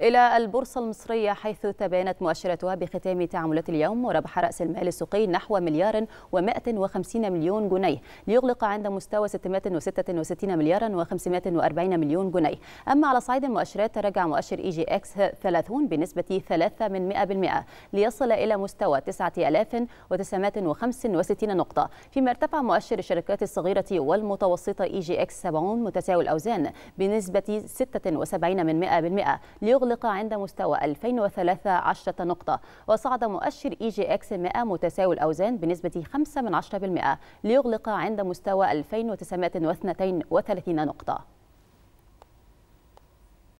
إلى البورصة المصرية حيث تباينت مؤشراتها بختام تعاملات اليوم وربح رأس المال السوقي نحو مليار و150 مليون جنيه ليغلق عند مستوى 666 مليارا و540 مليون جنيه أما على صعيد المؤشرات تراجع مؤشر إي جي إكس 30 بنسبة 3 من 100% ليصل إلى مستوى 9965 نقطة فيما ارتفع مؤشر الشركات الصغيرة والمتوسطة إي جي إكس 70 متساوي الأوزان بنسبة 76 من 100% ليغلق أغلق عند مستوى 2013 نقطة وصعد مؤشر إي جي إكس 100 متساوي الأوزان بنسبة 5 من 10% ليغلق عند مستوى 2932 نقطة